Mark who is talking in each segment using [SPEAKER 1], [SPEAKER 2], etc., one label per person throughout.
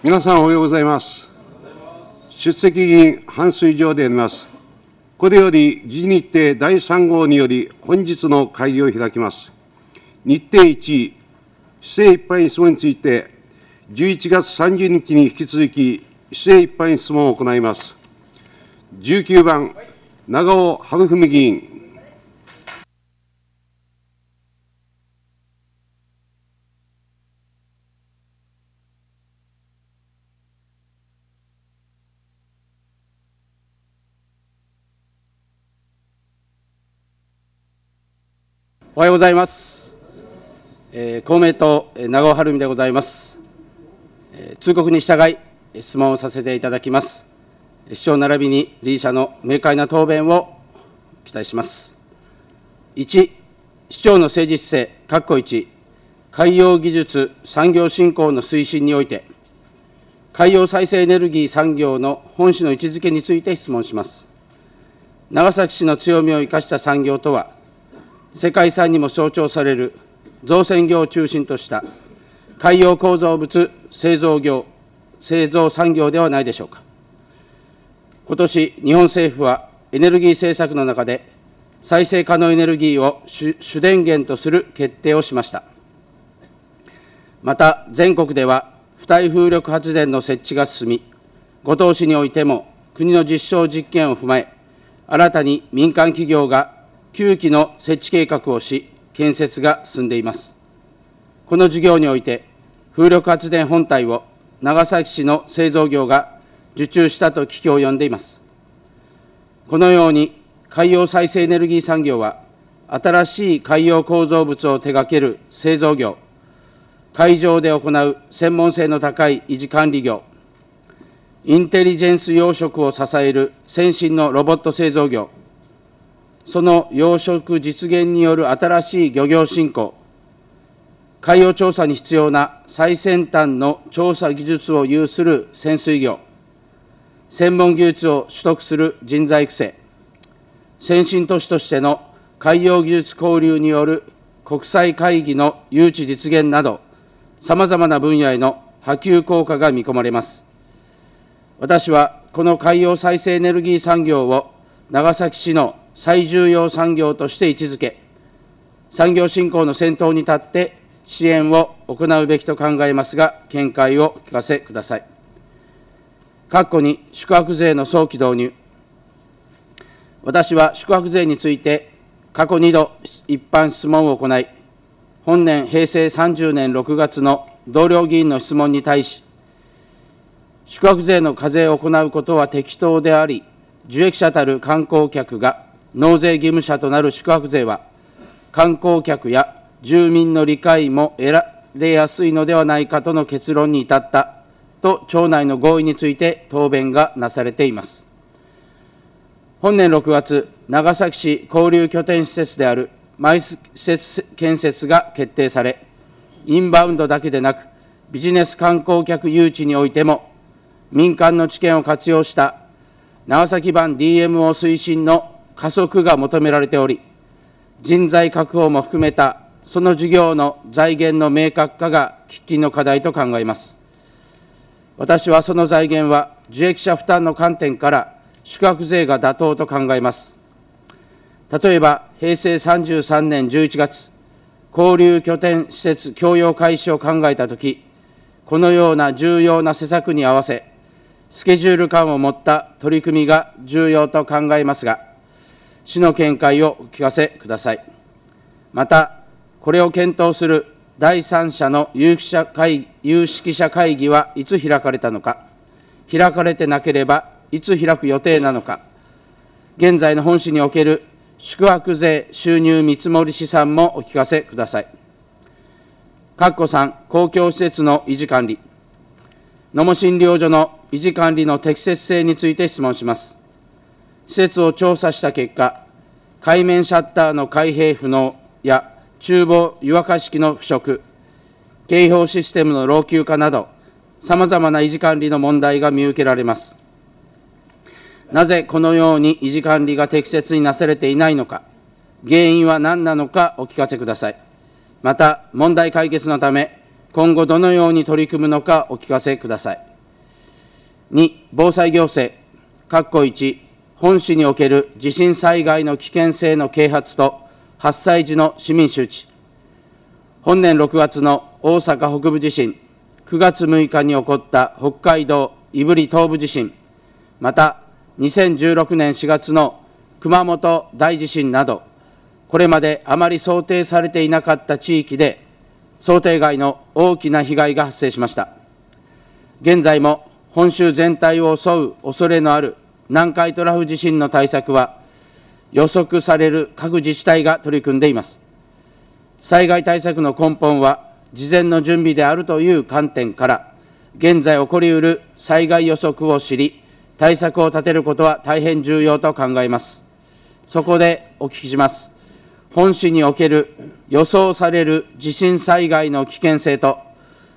[SPEAKER 1] 皆さんおはようございます出席議員半数以上でありますこれより議事日程第3号により本日の会議を開きます日程1姿勢一般質問について11月30日に引き続き姿勢一般質問を行います19番長尾春文議員
[SPEAKER 2] おはようございます。えー、公明党、長尾晴美でございます。えー、通告に従い、質問をさせていただきます。市長並びに理事者の明快な答弁を期待します。1、市長の政治姿勢、括弧1、海洋技術産業振興の推進において、海洋再生エネルギー産業の本市の位置づけについて質問します。長崎市の強みを生かした産業とは、世界遺産にも象徴される造船業を中心とした海洋構造物製造業、製造産業ではないでしょうか。今年、日本政府はエネルギー政策の中で、再生可能エネルギーを主電源とする決定をしました。また、全国では、不帯風力発電の設置が進み、五島市においても国の実証実験を踏まえ、新たに民間企業が9基の設置計画をし、建設が進んでいます。この事業において、風力発電本体を長崎市の製造業が受注したと危機を呼んでいます。このように、海洋再生エネルギー産業は、新しい海洋構造物を手掛ける製造業、海上で行う専門性の高い維持管理業、インテリジェンス養殖を支える先進のロボット製造業、その養殖実現による新しい漁業振興、海洋調査に必要な最先端の調査技術を有する潜水業、専門技術を取得する人材育成、先進都市としての海洋技術交流による国際会議の誘致実現など、さまざまな分野への波及効果が見込まれます。私は、この海洋再生エネルギー産業を長崎市の最重要産業として位置づけ、産業振興の先頭に立って支援を行うべきと考えますが、見解を聞かせください。括弧に宿泊税の早期導入。私は宿泊税について、過去2度一般質問を行い、本年平成30年6月の同僚議員の質問に対し、宿泊税の課税を行うことは適当であり、受益者たる観光客が納税義務者となる宿泊税は、観光客や住民の理解も得られやすいのではないかとの結論に至ったと町内の合意について答弁がなされています。本年6月、長崎市交流拠点施設であるマイス施設建設が決定され、インバウンドだけでなく、ビジネス観光客誘致においても、民間の知見を活用した長崎版 DMO 推進の加速が求められており、人材確保も含めたその事業の財源の明確化が喫緊の課題と考えます。私はその財源は受益者負担の観点から宿泊税が妥当と考えます。例えば、平成33年11月、交流拠点施設供用開始を考えたとき、このような重要な施策に合わせ、スケジュール感を持った取り組みが重要と考えますが、市の見解をお聞かせください。また、これを検討する第三者の有識者会有識者会議はいつ開かれたのか、開かれてなければいつ開く予定なのか、現在の本市における宿泊税収入見積もり試算もお聞かせください。っこ3、公共施設の維持管理。野茂診療所の維持管理の適切性について質問します。施設を調査した結果、海面シャッターの開閉不能や厨房湯沸かし器の腐食、警報システムの老朽化など、さまざまな維持管理の問題が見受けられます。なぜこのように維持管理が適切になされていないのか、原因は何なのかお聞かせください。また、問題解決のため、今後どのように取り組むのかお聞かせください。2、防災行政、括弧1、本市における地震災害の危険性の啓発と発災時の市民周知、本年6月の大阪北部地震、9月6日に起こった北海道胆振東部地震、また2016年4月の熊本大地震など、これまであまり想定されていなかった地域で、想定外の大きな被害が発生しました。現在も本州全体を襲う恐れのある南海トラフ地震の対策は、予測される各自治体が取り組んでいます。災害対策の根本は、事前の準備であるという観点から、現在起こりうる災害予測を知り、対策を立てることは大変重要と考えます。そこでお聞きします。本市における予想される地震災害の危険性と、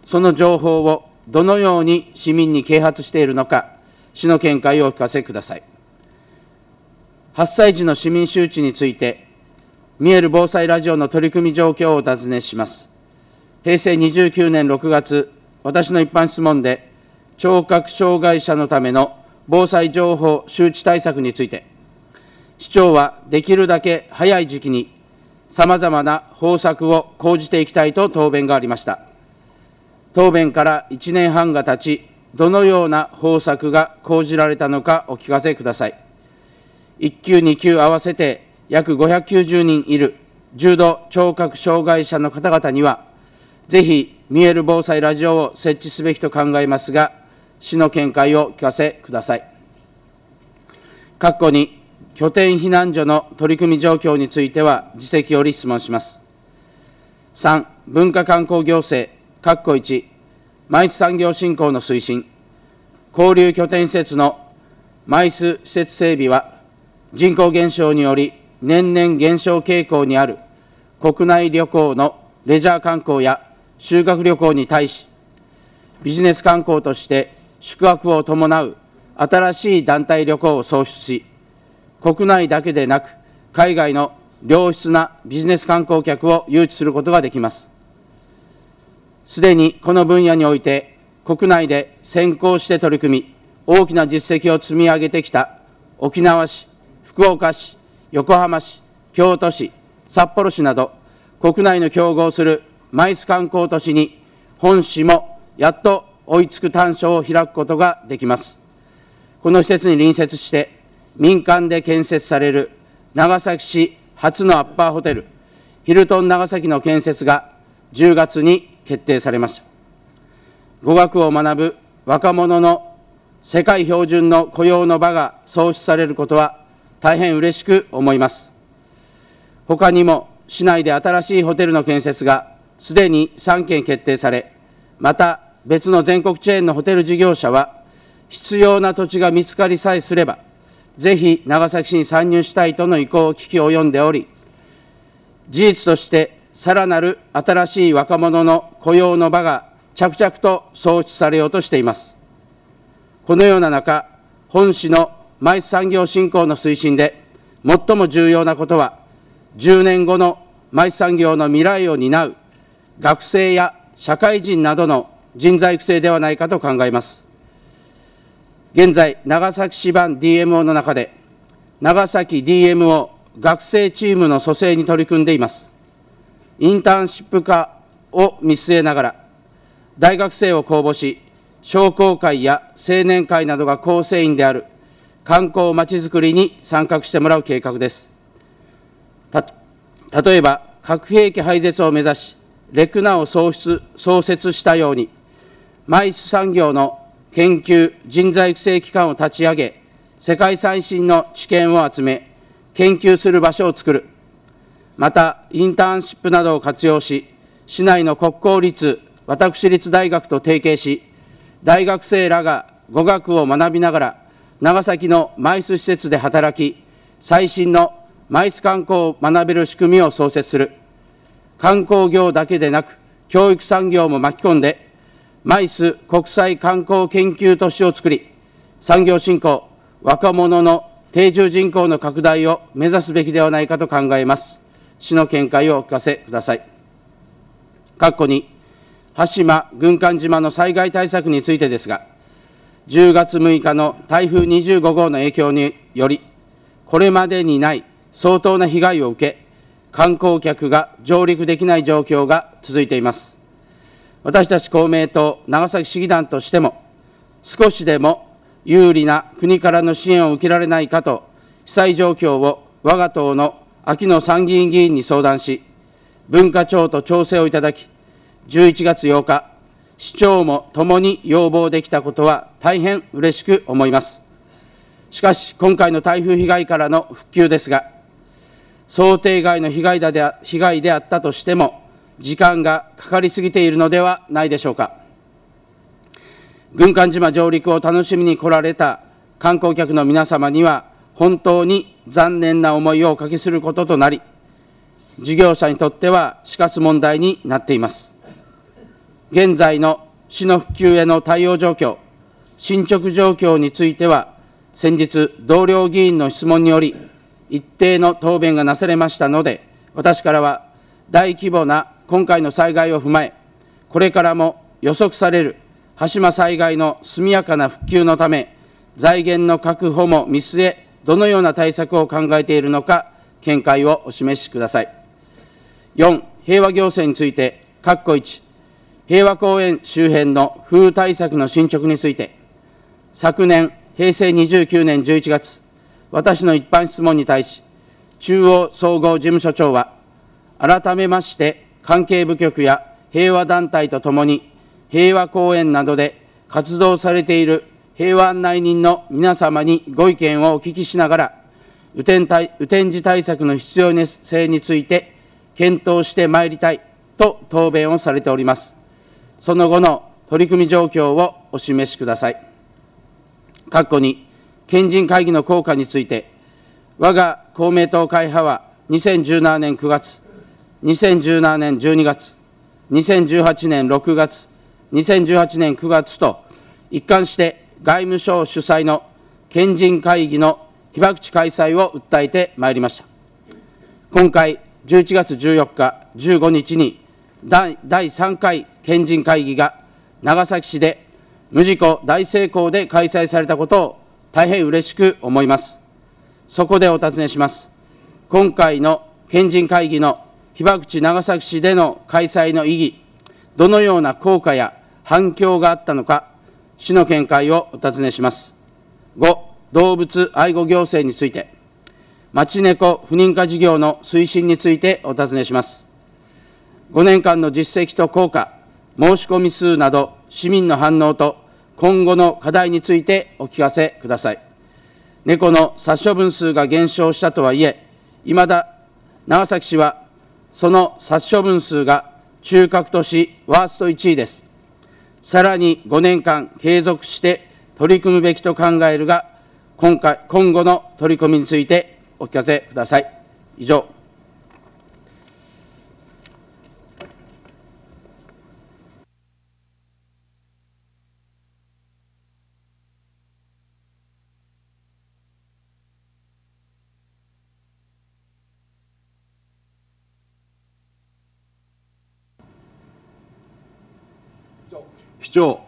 [SPEAKER 2] その情報をどのように市民に啓発しているのか、市の見解をお聞かせください。発災時の市民周知について、見える防災ラジオの取り組み状況をお尋ねします。平成29年6月、私の一般質問で、聴覚障害者のための防災情報周知対策について、市長はできるだけ早い時期に、さまざまな方策を講じていきたいと答弁がありました。答弁から1年半が経ち、どのような方策が講じられたのかお聞かせください。1級、2級合わせて約590人いる重度聴覚障害者の方々には、ぜひ見える防災ラジオを設置すべきと考えますが、市の見解をお聞かせください。括弧に拠点避難所の取り組み状況については、自席より質問します。3、文化観光行政、括弧1、毎日産業振興の推進、交流拠点施設のマイス施設整備は、人口減少により年々減少傾向にある国内旅行のレジャー観光や修学旅行に対し、ビジネス観光として宿泊を伴う新しい団体旅行を創出し、国内だけでなく、海外の良質なビジネス観光客を誘致することができます。すでにこの分野において、国内で先行して取り組み、大きな実績を積み上げてきた沖縄市、福岡市、横浜市、京都市、札幌市など、国内の競合するマイス観光都市に、本市もやっと追いつく短所を開くことができます。この施設に隣接して、民間で建設される長崎市初のアッパーホテル、ヒルトン長崎の建設が10月に決定されました語学を学ぶ若者の世界標準の雇用の場が創出されることは大変嬉しく思います他にも市内で新しいホテルの建設がすでに3件決定されまた別の全国チェーンのホテル事業者は必要な土地が見つかりさえすればぜひ長崎市に参入したいとの意向を聞き及んでおり事実としてさらなる新しい若者の雇用の場が着々と創出されようとしています。このような中、本市の毎産業振興の推進で、最も重要なことは、10年後の毎産業の未来を担う学生や社会人などの人材育成ではないかと考えます。現在、長崎市版 DMO の中で、長崎 DMO 学生チームの蘇生に取り組んでいます。インターンシップ化を見据えながら、大学生を公募し、商工会や青年会などが構成員である観光まちづくりに参画してもらう計画です。例えば、核兵器廃絶を目指し、レクナを創出創設したように、マイス産業の研究・人材育成機関を立ち上げ、世界最新の知見を集め、研究する場所を作る、またインターンシップなどを活用し、市内の国公立、私立大学と提携し、大学生らが語学を学びながら、長崎のマイス施設で働き、最新のマイス観光を学べる仕組みを創設する。観光業だけでなく、教育産業も巻き込んで、マイス国際観光研究都市を作り、産業振興、若者の定住人口の拡大を目指すべきではないかと考えます。市の見解をお聞かせください。括弧に、羽島、軍艦島の災害対策についてですが、10月6日の台風25号の影響により、これまでにない相当な被害を受け、観光客が上陸できない状況が続いています。私たち公明党長崎市議団としても、少しでも有利な国からの支援を受けられないかと、被災状況を我が党の秋の参議院議員に相談し、文化庁と調整をいただき、11月8日、市長も共に要望できたことは大変嬉しく思います。しかし、今回の台風被害からの復旧ですが、想定外の被害だで被害であったとしても、時間がかかりすぎているのではないでしょうか。軍艦島上陸を楽しみに来られた観光客の皆様には、本当に残念な思いをおかけすることとなり、事業者にとっては死活問題になっています。現在の市の復旧への対応状況、進捗状況については、先日、同僚議員の質問により、一定の答弁がなされましたので、私からは大規模な今回の災害を踏まえ、これからも予測される端島災害の速やかな復旧のため、財源の確保も見据え、どのような対策を考えているのか、見解をお示しください。4、平和行政について、括弧1、平和公園周辺の風対策の進捗について、昨年、平成29年11月、私の一般質問に対し、中央総合事務所長は、改めまして関係部局や平和団体とともに、平和公園などで活動されている平和案内人の皆様にご意見をお聞きしながら、雨天対雨天時対策の必要性について検討してまいりたいと答弁をされております。その後の取り組み状況をお示しください。括弧に、県人会議の効果について、我が公明党会派は2017年9月、2017年12月、2018年6月、2018年9月と一貫して外務省主催の賢人会議の被爆地開催を訴えてまいりました。今回11月14日、15日に第3回賢人会議が長崎市で無事故大成功で開催されたことを大変嬉しく思います。そこでお尋ねします。今回の賢人会議の被爆地長崎市での開催の意義、どのような効果や反響があったのか、市の見解をお尋ねします。5、動物愛護行政について、町猫不妊可事業の推進についてお尋ねします。5年間の実績と効果、申し込み数など市民の反応と今後の課題についてお聞かせください。猫の殺処分数が減少したとはいえ、いまだ長崎市はその殺処分数が中核都市ワースト1位です。さらに5年間継続して取り組むべきと考えるが、今回、今後の取り組みについてお聞かせください。以上。
[SPEAKER 1] 長。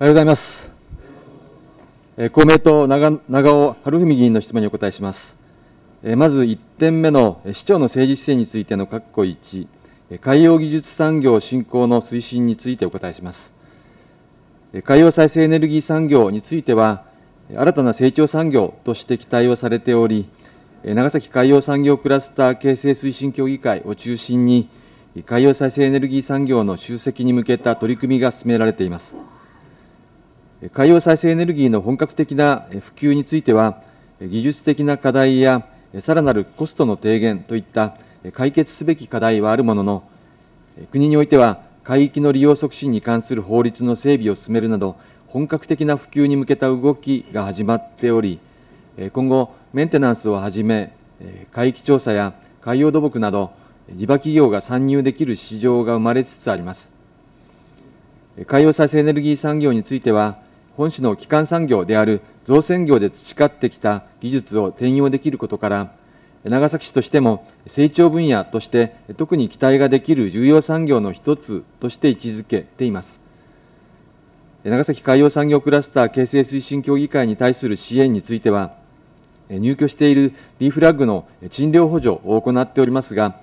[SPEAKER 3] おはようございます。公明党長長尾晴文議員の質問にお答えします。まず1点目の市長の政治姿勢についての括弧1、海洋技術産業振興の推進についてお答えします。海洋再生エネルギー産業については、新たな成長産業として期待をされており、長崎海洋産業クラスター形成推進協議会を中心に、海洋再生エネルギー産業の集積に向けた取り組みが進められています。海洋再生エネルギーの本格的な普及については、技術的な課題やさらなるコストの低減といった解決すべき課題はあるものの、国においては海域の利用促進に関する法律の整備を進めるなど、本格的な普及に向けた動きが始まっており、今後、メンテナンスをはじめ、海域調査や海洋土木など、地場企業が参入できる市場が生まれつつあります。海洋再生エネルギー産業については、本市の基幹産業である造船業で培ってきた技術を転用できることから、長崎市としても成長分野として特に期待ができる重要産業の一つとして位置づけています。長崎海洋産業クラスター形成推進協議会に対する支援については、入居している D フラッグの賃料補助を行っておりますが、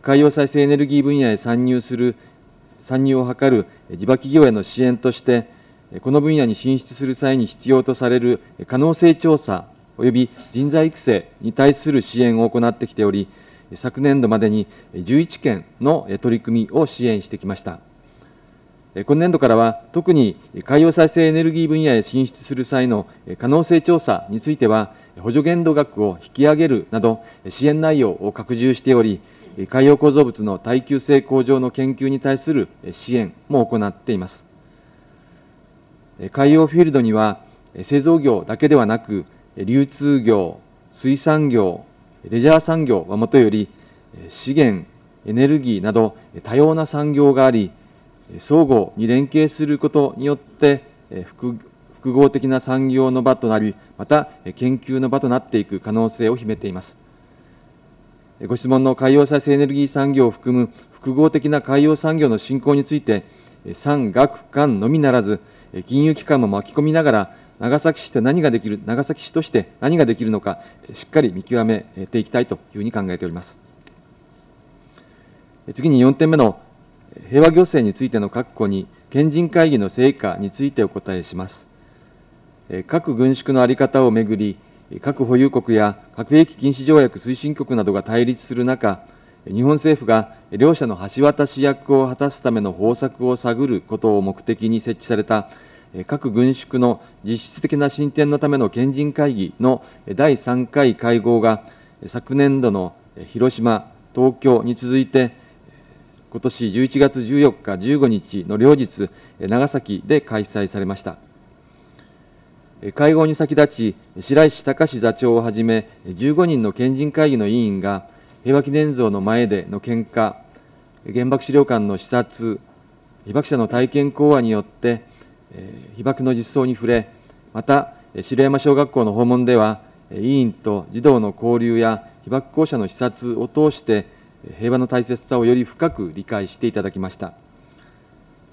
[SPEAKER 3] 海洋再生エネルギー分野へ参入する、参入を図る地場企業への支援として、この分野に進出する際に必要とされる可能性調査及び人材育成に対する支援を行ってきており、昨年度までに11件の取り組みを支援してきました。今年度からは特に海洋再生エネルギー分野へ進出する際の可能性調査については、補助限度額を引き上げるなど、支援内容を拡充しており、海洋構造物の耐久性向上の研究に対する支援も行っています。海洋フィールドには、製造業だけではなく、流通業、水産業、レジャー産業はもとより、資源、エネルギーなど多様な産業があり、相互に連携することによって複合的な産業の場となりまた研究の場となっていく可能性を秘めていますご質問の海洋再生エネルギー産業を含む複合的な海洋産業の振興について産学官のみならず金融機関も巻き込みながら長崎市と何ができる長崎市として何ができるのかしっかり見極めていきたいというふうに考えております次に4点目の平和行政についての確保に、賢人会議の成果についてお答えします。核軍縮の在り方をめぐり、核保有国や核兵器禁止条約推進国などが対立する中、日本政府が両者の橋渡し役を果たすための方策を探ることを目的に設置された核軍縮の実質的な進展のための賢人会議の第3回会合が昨年度の広島、東京に続いて今年11月14日、15日の両日、長崎で開催されました。会合に先立ち、白石隆座長をはじめ、15人の県人会議の委員が、平和記念像の前での献花、原爆資料館の視察、被爆者の体験講話によって、被爆の実相に触れ、また、城山小学校の訪問では、委員と児童の交流や被爆校舎の視察を通して、平和の大切さをより深く理解していただきました。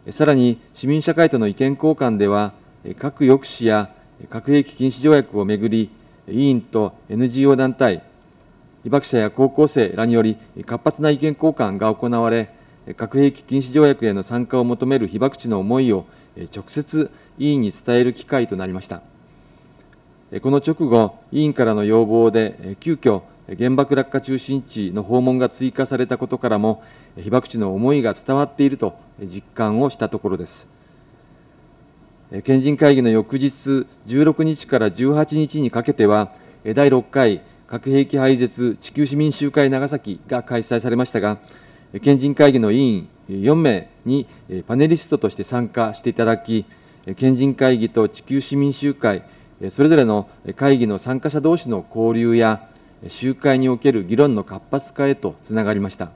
[SPEAKER 3] さらに、市民社会との意見交換では、核抑止や核兵器禁止条約をめぐり、委員と NGO 団体、被爆者や高校生らにより活発な意見交換が行われ、核兵器禁止条約への参加を求める被爆地の思いを直接委員に伝える機会となりました。この直後、委員からの要望で急遽原爆落下中心地の訪問が追加されたことからも、被爆地の思いが伝わっていると実感をしたところです。県人会議の翌日16日から18日にかけては、第6回核兵器廃絶地球市民集会長崎が開催されましたが、県人会議の委員4名にパネリストとして参加していただき、県人会議と地球市民集会、それぞれの会議の参加者同士の交流や、集会における議論の活発化へとつながりました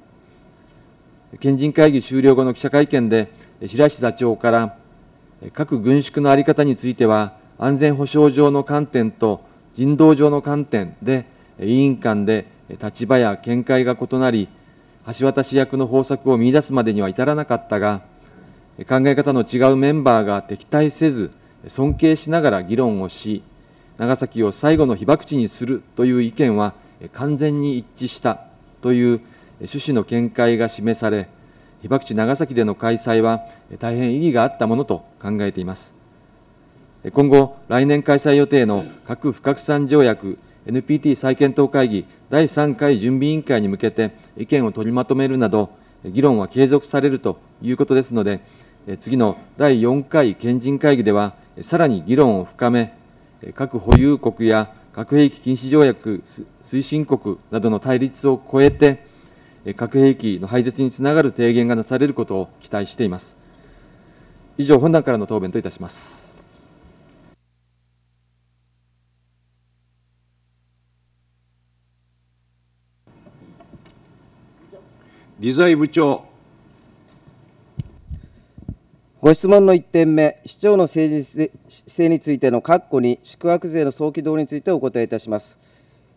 [SPEAKER 3] 賢人会議終了後の記者会見で白石座長から各軍縮の在り方については安全保障上の観点と人道上の観点で委員間で立場や見解が異なり橋渡し役の方策を見出すまでには至らなかったが考え方の違うメンバーが敵対せず尊敬しながら議論をし長崎を最後の被爆地にするという意見は完全に一致したという趣旨の見解が示され被爆地長崎での開催は大変意義があったものと考えています今後来年開催予定の核不拡散条約 NPT 再検討会議第3回準備委員会に向けて意見を取りまとめるなど議論は継続されるということですので次の第4回賢人会議ではさらに議論を深め核保有国や核兵器禁止条約推進国などの対立を超えて、核兵器の廃絶につながる提言がなされることを期待しています。以上、本段からの答弁といたします。
[SPEAKER 4] 理財部長ご質問の1点目、市長の政治性についての括弧に宿泊税の早期導入についてお答えいたします。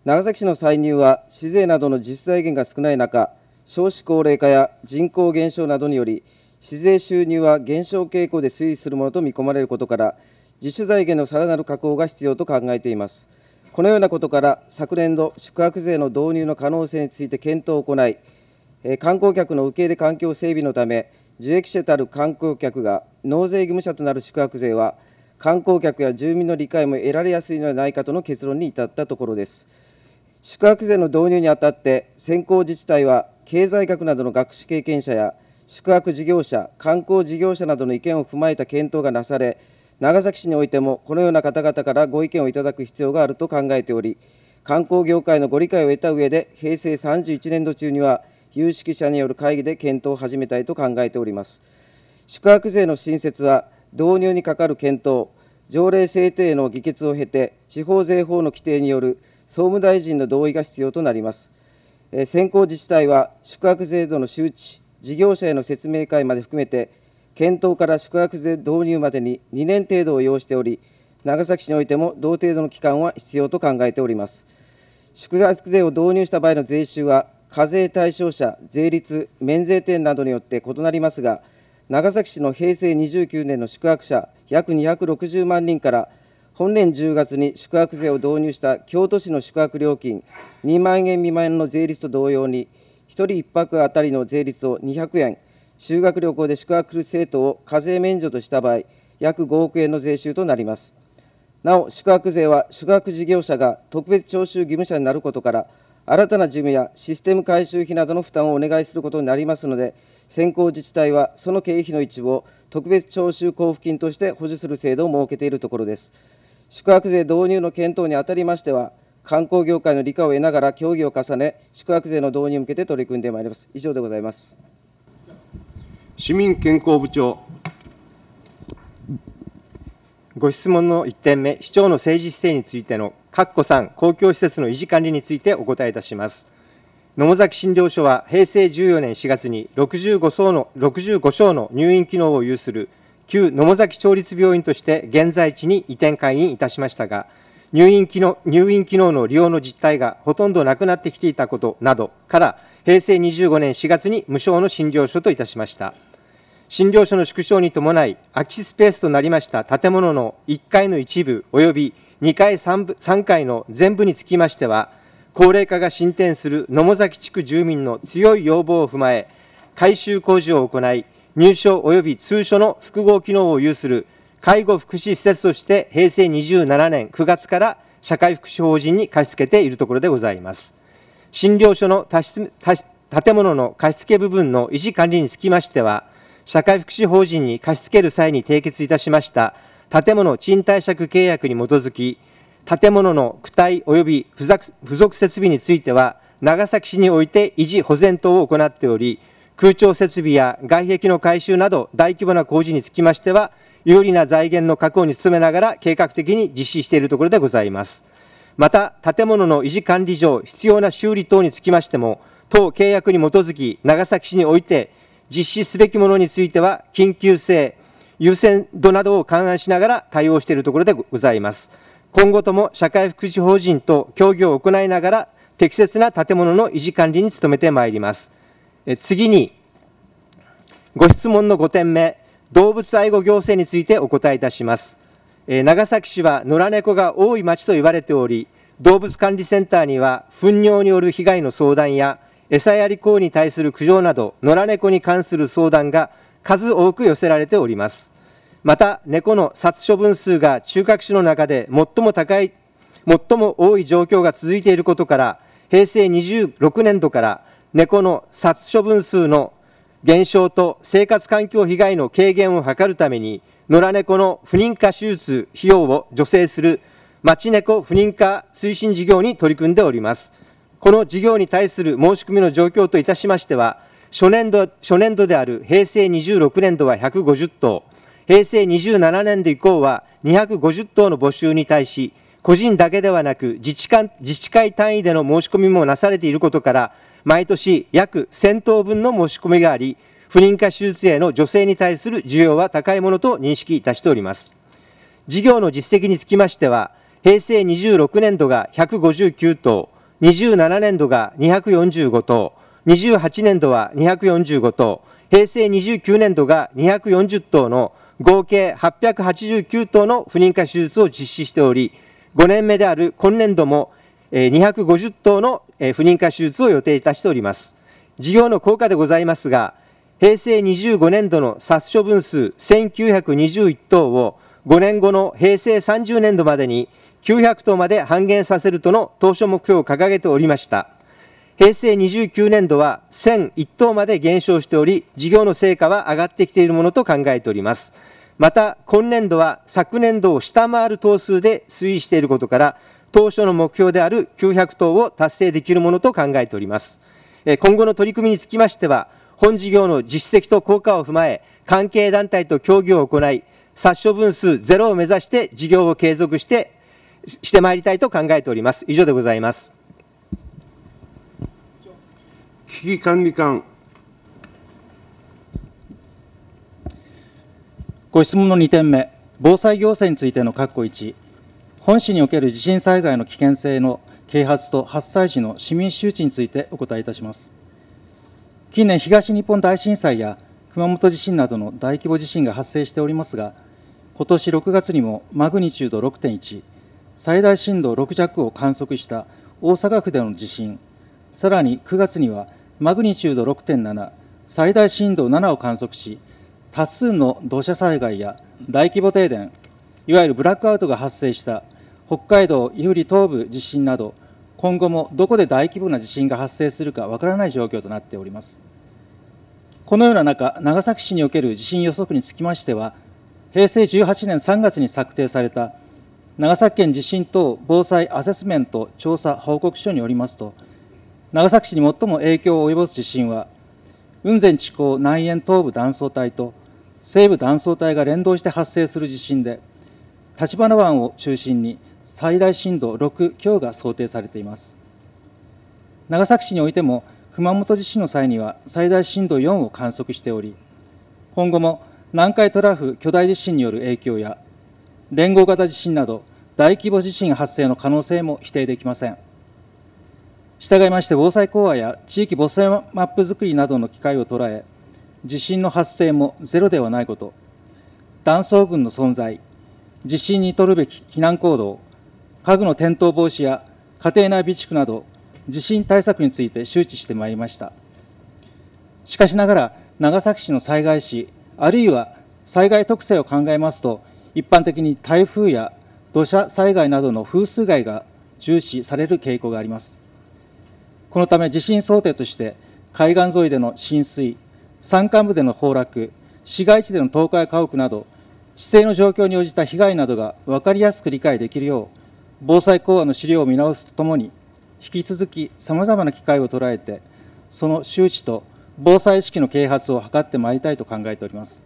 [SPEAKER 4] 長崎市の歳入は、市税などの実財源が少ない中、少子高齢化や人口減少などにより、市税収入は減少傾向で推移するものと見込まれることから、自主財源のさらなる確保が必要と考えています。このようなことから、昨年度、宿泊税の導入の可能性について検討を行い、観光客の受け入れ環境整備のため、受益者たる観光客が納税義務者となる宿泊税は観光客や住民の理解も得られやすいのではないかとの結論に至ったところです宿泊税の導入にあたって先行自治体は経済学などの学士経験者や宿泊事業者観光事業者などの意見を踏まえた検討がなされ長崎市においてもこのような方々からご意見をいただく必要があると考えており観光業界のご理解を得た上で平成31年度中には有識者による会議で検討を始めたいと考えております。宿泊税の新設は、導入にかかる検討、条例制定の議決を経て、地方税法の規定による総務大臣の同意が必要となります。先行自治体は、宿泊制度の周知、事業者への説明会まで含めて、検討から宿泊税導入までに2年程度を要しており、長崎市においても同程度の期間は必要と考えております。宿泊税を導入した場合の税収は、課税対象者、税率、免税店などによって異なりますが、長崎市の平成29年の宿泊者約260万人から、本年10月に宿泊税を導入した京都市の宿泊料金2万円未満の税率と同様に、1人1泊当たりの税率を200円、修学旅行で宿泊する生徒を課税免除とした場合、約5億円の税収となります。なお、宿泊税は宿泊事業者が特別徴収義務者になることから、新たな事務やシステム改修費などの負担をお願いすることになりますので、先行自治体はその経費の一部を特別徴収交付金として補助する制度を設けているところです。宿泊税導入の検討にあたりましては、観光業界の理解を得ながら協議を重ね、宿泊税の導入に向けて取り組んでまいります。以上でございます。市民健康部長。ご質問の1点目、市長の政
[SPEAKER 5] 治姿勢についての括弧3、公共施設の維持管理についてお答えいたします。野茂崎診療所は平成14年4月に65層の ,65 床の入院機能を有する旧野茂崎町立病院として現在地に移転開院いたしましたが、入院機能入院機能の利用の実態がほとんどなくなってきていたことなどから、平成25年4月に無償の診療所といたしました。診療所の縮小に伴い、空きスペースとなりました建物の1階の一部及び2回3、3回の全部につきましては、高齢化が進展する野母崎地区住民の強い要望を踏まえ、改修工事を行い、入所及び通所の複合機能を有する介護福祉施設として平成27年9月から社会福祉法人に貸し付けているところでございます。診療所の建物の貸付部分の維持管理につきましては、社会福祉法人に貸し付ける際に締結いたしました建物賃貸借契約に基づき、建物の躯体及び付属設備については、長崎市において維持保全等を行っており、空調設備や外壁の改修など大規模な工事につきましては、有利な財源の確保に努めながら計画的に実施しているところでございます。また、建物の維持管理上、必要な修理等につきましても、当契約に基づき、長崎市において実施すべきものについては、緊急性、優先度などを勘案しながら対応しているところでございます。今後とも社会福祉法人と協議を行いながら、適切な建物の維持管理に努めてまいります。え次に、ご質問の5点目、動物愛護行政についてお答えいたします。え長崎市は野良猫が多い町と言われており、動物管理センターには、糞尿による被害の相談や、餌やり行為に対する苦情など、野良猫に関する相談が数多く寄せられております。また、猫の殺処分数が中核市の中で最も高い、最も多い状況が続いていることから、平成26年度から猫の殺処分数の減少と生活環境被害の軽減を図るために、野良猫の不妊化手術費用を助成する町猫不妊化推進事業に取り組んでおります。この事業に対する申し込みの状況といたしましては、初年度初年度である平成26年度は150頭、平成27年度以降は250頭の募集に対し、個人だけではなく自治間自治会単位での申し込みもなされていることから、毎年約1000頭分の申し込みがあり、不妊科手術への女性に対する需要は高いものと認識いたしております。事業の実績につきましては、平成26年度が159頭、27年度が245頭、28年度は245頭、平成29年度が240頭の合計889頭の不妊化手術を実施しており、5年目である今年度も250頭の不妊化手術を予定いたしております。事業の効果でございますが、平成25年度の殺処分数1921頭を5年後の平成30年度までに900頭まで半減させるとの当初目標を掲げておりました。平成29年度は1001等まで減少しており、事業の成果は上がってきているものと考えております。また、今年度は昨年度を下回る頭数で推移していることから、当初の目標である900等を達成できるものと考えております。今後の取り組みにつきましては、本事業の実績と効果を踏まえ、関係団体と協議を行い、殺処分数ゼロを目指して事業を継続して、してまいりたいと考えております。以上でございます。
[SPEAKER 6] 危機管理官。ご質問の2点目、防災行政についての括弧1、本市における地震災害の危険性の啓発と発災時の市民周知についてお答えいたします。近年、東日本大震災や熊本地震などの大規模地震が発生しておりますが、今年6月にもマグニチュード6.1、最大震度6弱を観測した大阪府での地震、さらに9月にはマグニチュード6.7最大震度7を観測し多数の土砂災害や大規模停電いわゆるブラックアウトが発生した北海道胆振東部地震など今後もどこで大規模な地震が発生するかわからない状況となっておりますこのような中長崎市における地震予測につきましては平成18年3月に策定された長崎県地震等防災アセスメント調査報告書によりますと長崎市に最も影響を及ぼす地震は、雲仙地高南縁東部断層帯と西部断層帯が連動して発生する地震で、橘湾を中心に最大震度6強が想定されています。長崎市においても、熊本地震の際には最大震度4を観測しており、今後も南海トラフ巨大地震による影響や連合型地震など大規模地震発生の可能性も否定できません。従いまして防災講話や地域防災マップ作りなどの機会を捉え地震の発生もゼロではないこと断層群の存在地震に取るべき避難行動家具の転倒防止や家庭内備蓄など地震対策について周知してまいりましたしかしながら長崎市の災害史あるいは災害特性を考えますと一般的に台風や土砂災害などの風水害が重視される傾向がありますこのため地震想定として海岸沿いでの浸水山間部での崩落市街地での倒壊家屋など地勢の状況に応じた被害などが分かりやすく理解できるよう防災講話の資料を見直すとともに引き続きさまざまな機会を捉えてその周知と防災意識の啓発を図ってまいりたいと考えております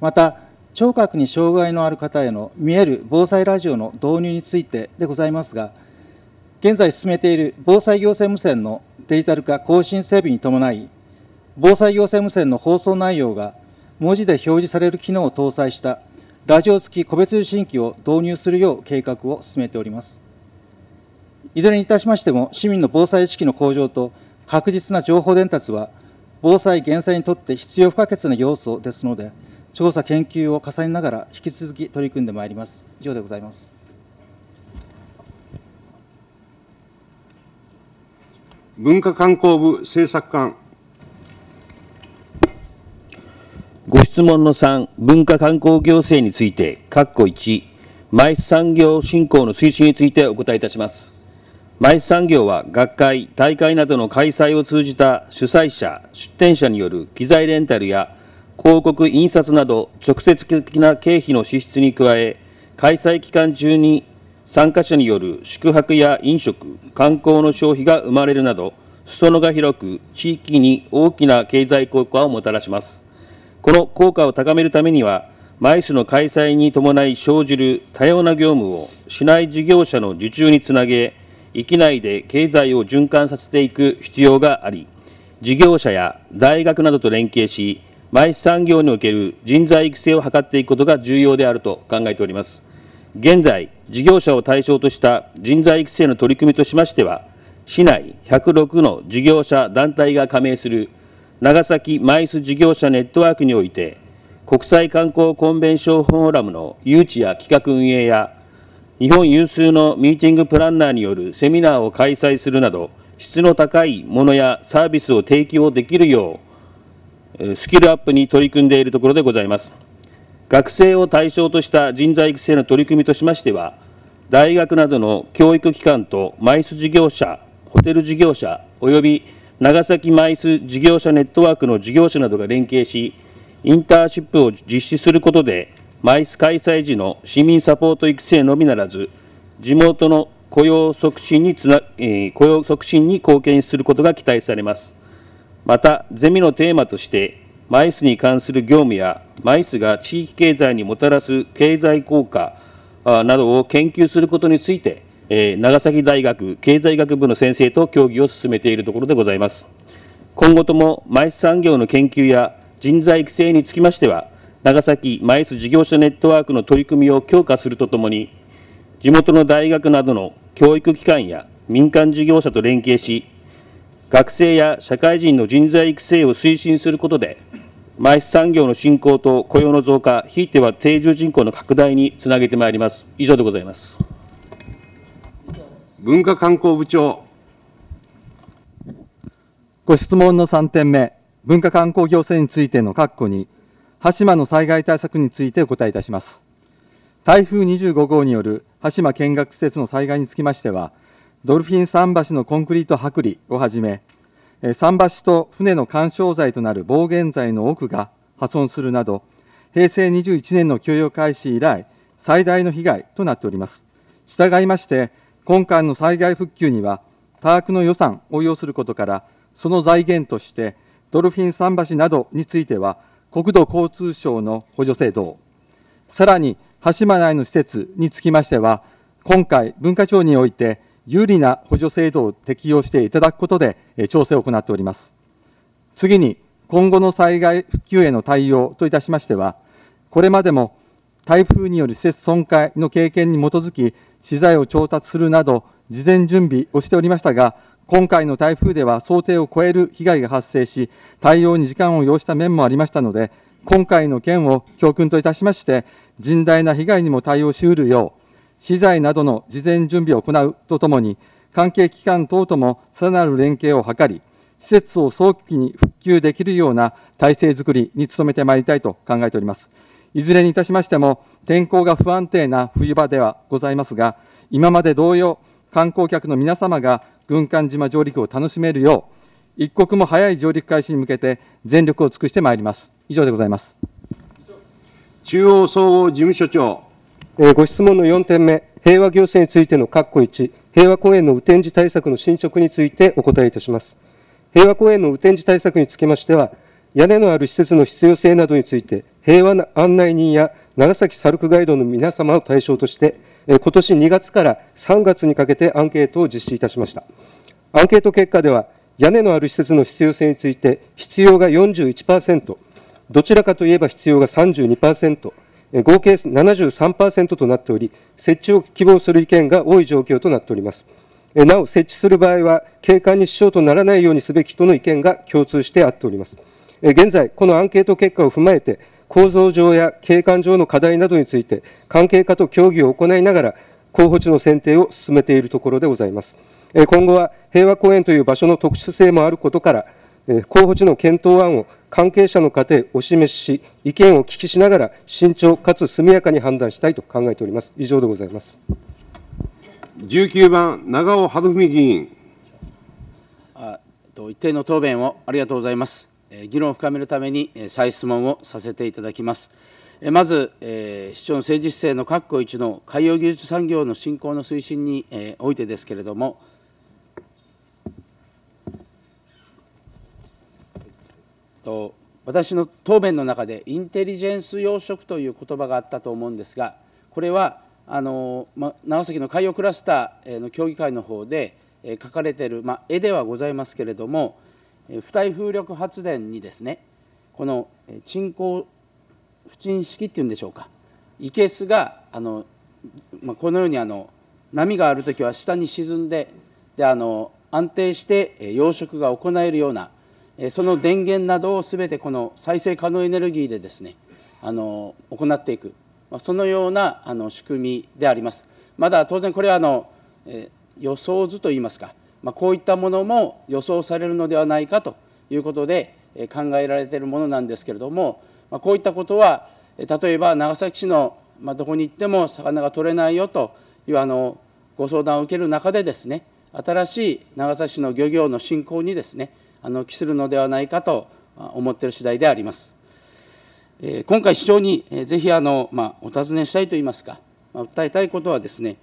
[SPEAKER 6] また聴覚に障害のある方への見える防災ラジオの導入についてでございますが現在進めている防災行政無線のデジタル化更新整備に伴い、防災行政無線の放送内容が文字で表示される機能を搭載したラジオ付き個別受信機を導入するよう計画を進めております。いずれにいたしましても、市民の防災意識の向上と確実な情報伝達は、防災・減災にとって必要不可欠な要素ですので、調査・研究を重ねながら引き続き取り組んでまいります。以上でございます。文化観
[SPEAKER 1] 光部政策官。
[SPEAKER 7] ご質問の3、文化観光行政について、括弧1、毎日産業振興の推進についてお答えいたします。毎日産業は学会、大会などの開催を通じた主催者、出展者による機材レンタルや広告、印刷など直接的な経費の支出に加え、開催期間中に参加者による宿泊や飲食、観光の消費が生まれるなど、裾野が広く、地域に大きな経済効果をもたらします。この効果を高めるためには、毎種の開催に伴い生じる多様な業務を市内事業者の受注につなげ、域内で経済を循環させていく必要があり、事業者や大学などと連携し、毎産業における人材育成を図っていくことが重要であると考えております。現在、事業者を対象とした人材育成の取り組みとしましては、市内106の事業者団体が加盟する長崎マイス事業者ネットワークにおいて、国際観光コンベンションフォーラムの誘致や企画運営や、日本有数のミーティングプランナーによるセミナーを開催するなど、質の高いものやサービスを提供できるよう、スキルアップに取り組んでいるところでございます。学生を対象とした人材育成の取り組みとしましては、大学などの教育機関とマイス事業者、ホテル事業者、および長崎マイス事業者ネットワークの事業者などが連携し、インターンシップを実施することで、マイス開催時の市民サポート育成のみならず、地元の雇用促進につな、えー、雇用促進に貢献することが期待されます。また、ゼミのテーマとして、マイスに関する業務やマイスが地域経済にもたらす経済効果などを研究することについて、え長崎大学経済学部の先生と協議を進めているところでございます。今後ともマイス産業の研究や人材育成につきましては、長崎マイス事業所ネットワークの取り組みを強化するとともに、地元の大学などの教育機関や民間事業者と連携し、学生や社会人の人材育成を推進することで、毎日産業の振興と雇用の増加、ひいては定住人口の拡大につなげてまいります。以上でございます。文化観光部長。
[SPEAKER 8] ご質問の3点目、文化観光行政についての括弧に、羽島の災害対策についてお答えいたします。台風25号による羽島見学施設の災害につきましては、ドルフィン桟橋のコンクリート剥離をはじめ、桟橋と船の緩衝材となる防原材の奥が破損するなど、平成21年の供与開始以来、最大の被害となっております。従いまして、今回の災害復旧には、多額の予算を要することから、その財源として、ドルフィン桟橋などについては、国土交通省の補助制度さらに、端島内の施設につきましては、今回、文化庁において、有利な補助制度を適用していただくことで、調整を行っております。次に、今後の災害復旧への対応といたしましては、これまでも台風による施設損壊の経験に基づき、資材を調達するなど、事前準備をしておりましたが、今回の台風では想定を超える被害が発生し、対応に時間を要した面もありましたので、今回の件を教訓といたしまして、甚大な被害にも対応しうるよう、資材などの事前準備を行うとともに、関係機関等ともさらなる連携を図り、施設を早期に復旧できるような体制づくりに努めてまいりたいと考えております。いずれにいたしましても、天候が不安定な冬場ではございますが、今まで同様、観光客の皆様が軍艦島上陸を楽しめるよう、一刻も早い上陸開始に向けて全力を尽くしてまいります。以上でございます。
[SPEAKER 9] 中央総合事務所長えー、ご質問の4点目、平和行政についての括弧1、平和公園の雨天時対策の進捗についてお答えいたします。平和公園の雨天時対策につきましては、屋根のある施設の必要性などについて、平和な案内人や長崎サルクガイドの皆様を対象として、今年2月から3月にかけてアンケートを実施いたしました。アンケート結果では、屋根のある施設の必要性について、必要が41%、どちらかといえば必要が32%、合計73%となっており、設置を希望する意見が多い状況となっております。なお、設置する場合は、景観に支障とならないようにすべきとの意見が共通してあっております。現在、このアンケート結果を踏まえて、構造上や景観上の課題などについて、関係課と協議を行いながら、候補地の選定を進めているところでございます。今後は平和公園という場所の特殊性もあることから、候補地の検討案を関係者の方へお示しし、意見をお聞きしながら、慎重かつ速やかに判断したいと考えております。以上でございます。
[SPEAKER 1] 19番、長尾晴文議員。あと一定
[SPEAKER 2] の答弁をありがとうございます。議論を深めるために再質問をさせていただきます。まず、え市長の政治姿勢の括弧1の海洋技術産業の振興の推進に、えおいてですけれども、と私の答弁の中でインテリジェンス養殖という言葉があったと思うんですがこれはあの、ま、長崎の海洋クラスターの協議会の方で書かれている、ま、絵ではございますけれども付帯風力発電にですねこの沈降不沈式っていうんでしょうかいけすがあの、ま、このようにあの波がある時は下に沈んでであの安定して養殖が行えるようなその電源などをすべてこの再生可能エネルギーでですね、あの行っていく、そのようなあの仕組みであります。まだ当然、これはあの、え予想図といいますか、まあ、こういったものも予想されるのではないかということで、え考えられているものなんですけれども、まあ、こういったことは、例えば長崎市の、まどこに行っても魚が取れないよというあのご相談を受ける中でですね、新しい長崎市の漁業の振興にですね、あの期するのではないかと思っている次第であります。え今回、市長に、えぜひあの、まあ、お尋ねしたいといいますか、まあ、訴えたいことはですね、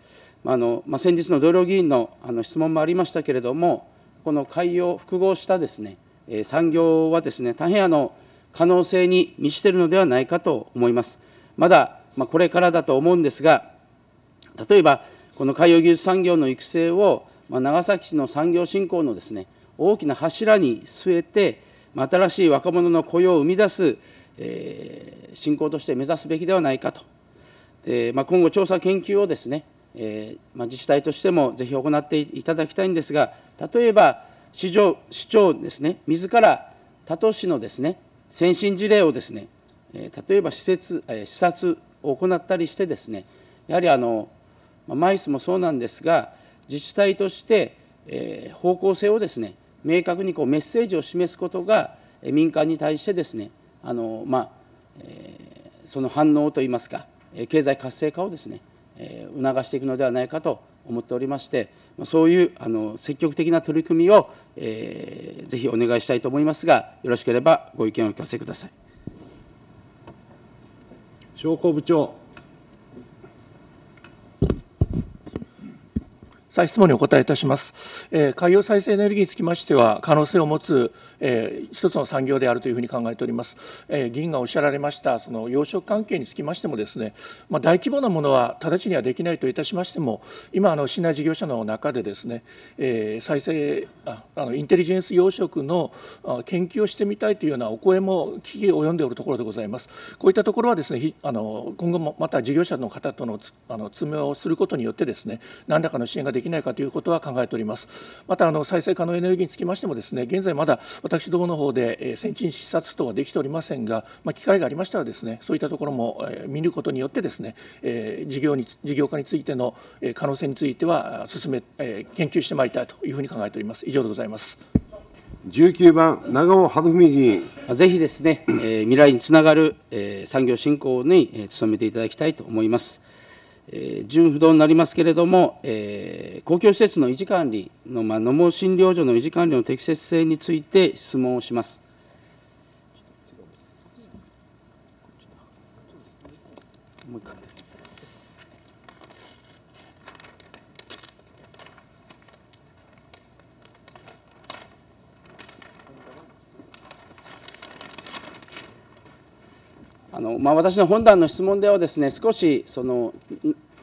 [SPEAKER 2] あのまあ、先日の同僚議員のあの質問もありましたけれども、この海洋複合したですね、え産業はですね、大変あの可能性に満ちているのではないかと思います。まだ、まあ、これからだと思うんですが、例えば、この海洋技術産業の育成を、まあ、長崎市の産業振興のですね、大きな柱に据えて、新しい若者の雇用を生み出す、えー、進行として目指すべきではないかと、えー、まあ、今後、調査研究をですね、えー、まあ、自治体としてもぜひ行っていただきたいんですが、例えば市長市長ですね、自ら他都市のですね先進事例をですね、え例えば施設、え視察を行ったりしてですね、やはりあの、まあ、マイスもそうなんですが、自治体として、え方向性をですね明確にこうメッセージを示すことが民間に対してですねあの、まあえー、その反応といいますか経済活性化をですね、えー、促していくのではないかと思っておりましてそういうあの積極的な取り組みを、えー、ぜひお願いしたいと思いますがよろしければご意見をお聞かせください。
[SPEAKER 10] 商工部長再質問にお答えいたします。えー、海洋再生エネルギーにつきましては、可能性を持つ、えー、一つの産業であるというふうに考えております。えー、議員がおっしゃられました、その養殖関係につきましてもですね、まあ、大規模なものは直ちにはできないといたしましても、今、あの市内事業者の中でですね、えー、再生ああの、インテリジェンス養殖の研究をしてみたいというようなお声も聞き及んでおるところでございます。こういったところはですね、あの今後もまた事業者の方とのあの詰めをすることによってですね、何らかの支援ができきないかということは考えておりますまたあの再生可能エネルギーにつきましてもですね現在まだ私どもの方で、え先進視察等はできておりませんが、まあ、機会がありましたらですねそういったところも、え見ることによってですね、え事業に事業化についての、え可能性については進め、え研究してまいりたいというふうに考えております以上でございます
[SPEAKER 2] 19番長尾晴文議員ぜひですね、え未来につながる、え産業振興に、え努めていただきたいと思います。え不動になりますけれども、えー、公共施設の維持管理の、まあ、野毛診療所の維持管理の適切性について質問をします。もう一回あのまあ、私の本団の質問ではですね少しその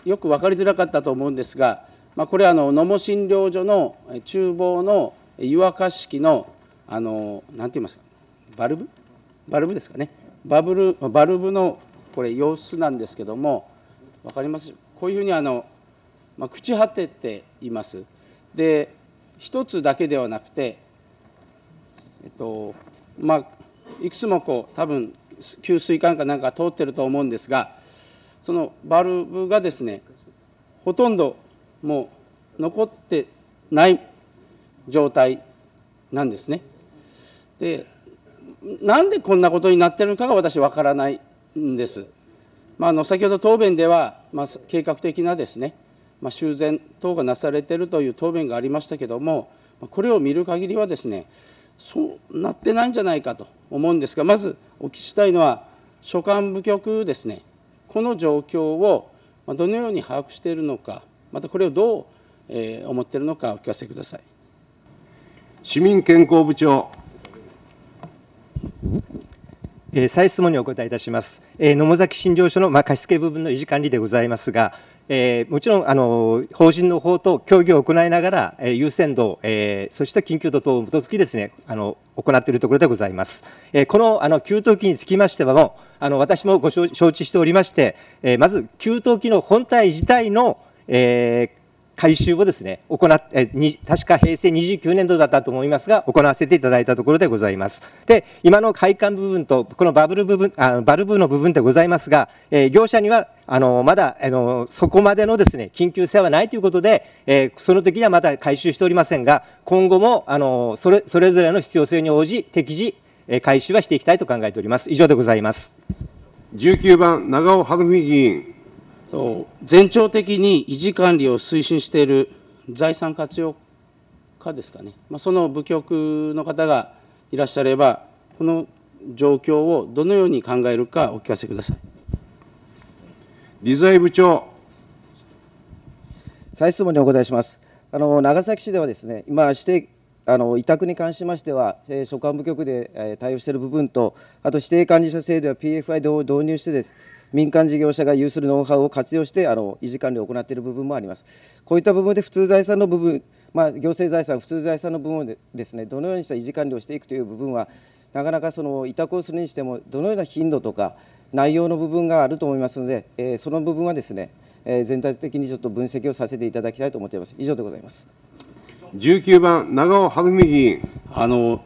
[SPEAKER 2] よく分かりづらかったと思うんですが、まあ、これはあの野茂診療所の厨房の湯沸かし器のあのなんて言いますかバルブバルブですかねバブルバルブのこれ様子なんですけども分かりますこういうふうにあの、まあ、朽ち果てています。で一つだけではなくて、えっとまあ、いくつもこう多分給水管かなんか通ってると思うんですがそのバルブがですねほとんどもう残ってない状態なんですね。でなんでこんなことになってるかが私わからないんです。まあ、の先ほど答弁では、まあ、計画的なですね、まあ、修繕等がなされているという答弁がありましたけどもこれを見る限りはですねそうなってないんじゃないかと思うんですがまずお聞きしたいのは所管部局ですねこの状況をどのように把握しているのかまたこれを
[SPEAKER 5] どう、えー、思っているのかお聞かせください市民健康部長えー、再質問にお答えいたします、えー、野崎診療所の、まあ、貸付部分の維持管理でございますがえー、もちろんあの法人の方と協議を行いながら、えー、優先度、えー、そして緊急度等を基づきですねあの行っているところでございます。えー、このあの給湯器につきましてはもあの私もご承知しておりまして、えー、まず給湯器の本体自体の、えー、改修をですね、行っえに確か平成29年度だったと思いますが、行わせていただいたところでございます。で、今の配管部分と、このバブル部分、あバルブの部分でございますが、えー、業者にはあのまだあのそこまでのですね緊急性はないということで、えー、その時にはまだ回収しておりませんが、今後もあのそれそれぞれの必要性に応じ、適時、えー、回収はしていきたいと考えております。以上でございます19番、長尾晴美議員。全庁的に維持管理を推進
[SPEAKER 2] している財産活用課ですかね、まあ、その部局の方がいらっしゃれば、この状況をどのように考えるか、お聞かせください。
[SPEAKER 4] 理財部長。再質問にお答えします。あの長崎市ではですね、今指定あの委託に関しましては、えー、所管部局で、えー、対応している部分と、あと指定管理者制度や PFI を導入してです、民間事業者が有するノウハウを活用してあの維持管理を行っている部分もあります。こういった部分で普通財産の部分、まあ、行政財産、普通財産の部分でですねどのようにした維持管理をしていくという部分はなかなかその委託をするにしてもどのような頻度とか内容の部分があると思いますので、えー、その部分はですね、えー、全体的にちょっと分析をさせていただきたいと思っています。以上でございます。
[SPEAKER 1] 19番長尾晴美議員。あの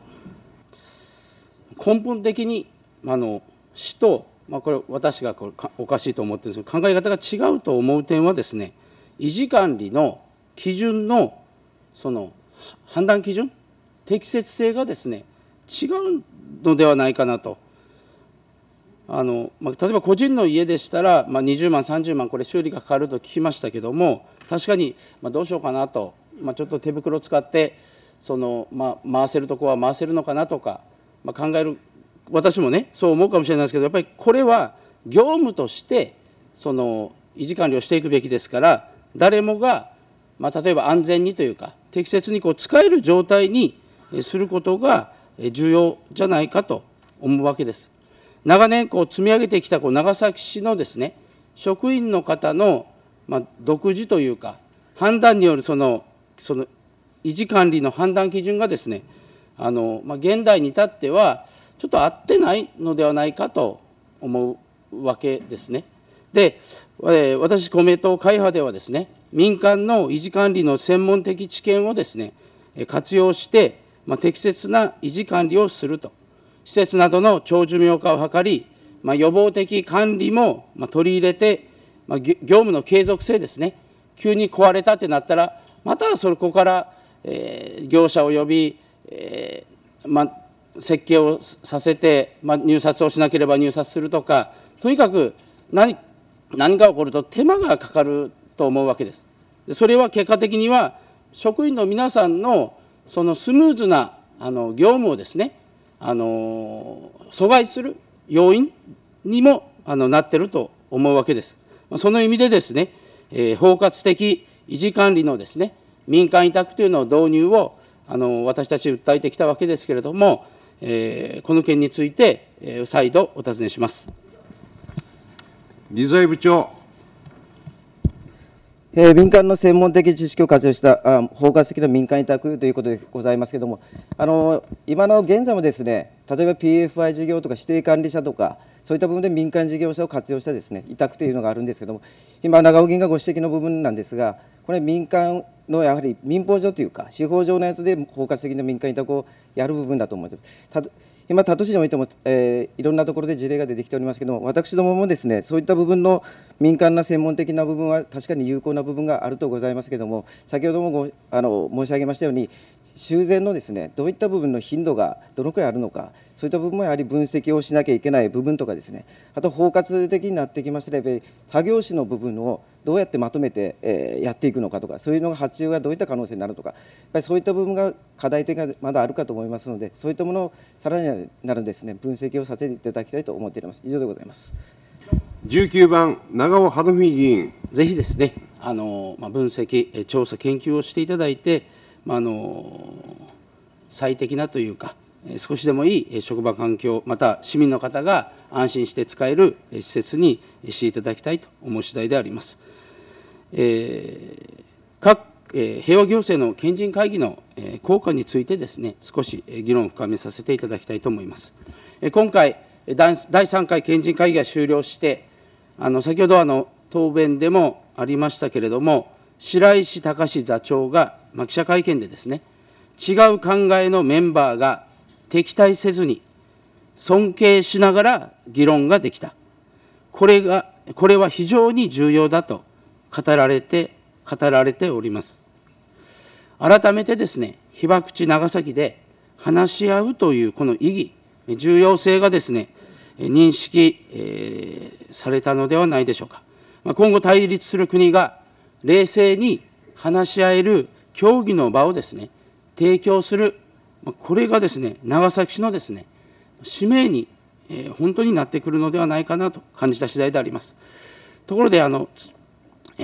[SPEAKER 2] 根本的にあの市とまあ、これ私がこれおかしいと思ってるんですけど考え方が違うと思う点はですね維持管理の基準のその判断基準適切性がですね違うのではないかなと。あのまあ、例えば個人の家でしたら、まあ、20万、30万、これ、修理がかかると聞きましたけども、確かに、まあ、どうしようかなと、まあ、ちょっと手袋を使って、そのまあ、回せるとこは回せるのかなとか、まあ、考える私もねそう思うかもしれないですけどやっぱりこれは業務としてその維持管理をしていくべきですから誰もが、まあ、例えば安全にというか適切にこう使える状態にすることが重要じゃないかと思うわけです。長年こう積み上げてきたこう長崎市のですね職員の方の、まあ、独自というか判断によるそのその維持管理の判断基準がですねあの、まあ、現代に至ってはちょっと合ってないのではないかと思うわけですね。で、えー、私、公明党会派ではですね、民間の維持管理の専門的知見をですね、活用して、まあ、適切な維持管理をすると、施設などの長寿命化を図り、まあ、予防的管理も、ま取り入れて、まあ、業務の継続性ですね、急に壊れたってなったら、またそこから、えー、業者を呼び、えーまあ、設計をさせて、まあ、入札をしなければ入札するとかとにかく何何か起こると手間がかかると思うわけです。それは結果的には職員の皆さんのそのスムーズなあの業務をですねあの阻害する要因にもあのなってると思うわけです。その意味でですね、えー、包括的維持管理のですね民間委託というのを導入をあの私たち訴えてきたわけですけれども、えー、この件について、えー、再度お尋ねします。
[SPEAKER 4] 理財部長。えー、民間の専門的知識を活用したあ包括的な民間委託ということでございますけれども、あの今の現在もですね、例えば PFI 事業とか指定管理者とか、そういった部分で民間事業者を活用したですね委託というのがあるんですけれども、今、長尾議員がご指摘の部分なんですが、これ民間のやはり民法上というか司法上のやつで包括的な民間委託をやる部分だと思いますた今多都市においても、えー、いろんなところで事例が出てきておりますけども私どももですねそういった部分の民間な専門的な部分は確かに有効な部分があるとございますけども先ほどもごあの申し上げましたように修繕のですねどういった部分の頻度がどのくらいあるのか、そういった部分もやはり分析をしなきゃいけない部分とかですね、あと包括的になってきましたら、他業種の部分をどうやってまとめて、えやっていくのかとかそういうのが発注がどういった可能性になるとかやっぱりそういった部分が課題点がまだあるかと思いますのでそういったものをさらになるですね分析をさせていただきたいと思っております以上でございます19番長尾晴美議員ぜひですねあの、まあ、分析
[SPEAKER 2] 調査研究をしていただいて、まあ、あの最適なというか少しでもいい職場環境、また市民の方が安心して使える施設にしていただきたいと思う次第であります。えー、各、えー、平和行政の賢人会議の、えー、効果についてですね、少し、えー、議論を深めさせていただきたいと思います。えー、今回、第3回賢人会議が終了して、あの先ほどあの答弁でもありましたけれども、白石隆座長が、まあ、記者会見でですね、違う考えのメンバーが敵対せずに、尊敬しながら議論ができた。これが、これは非常に重要だと語られて、語られております。改めてですね、被爆地長崎で話し合うというこの意義、重要性がですね、認識、えー、されたのではないでしょうか。今後対立する国が冷静に話し合える協議の場をですね、提供する、これがですね、長崎市のですね、使命に、えー、本当になってくるのではないかなと感じた次第であります。ところで、あの、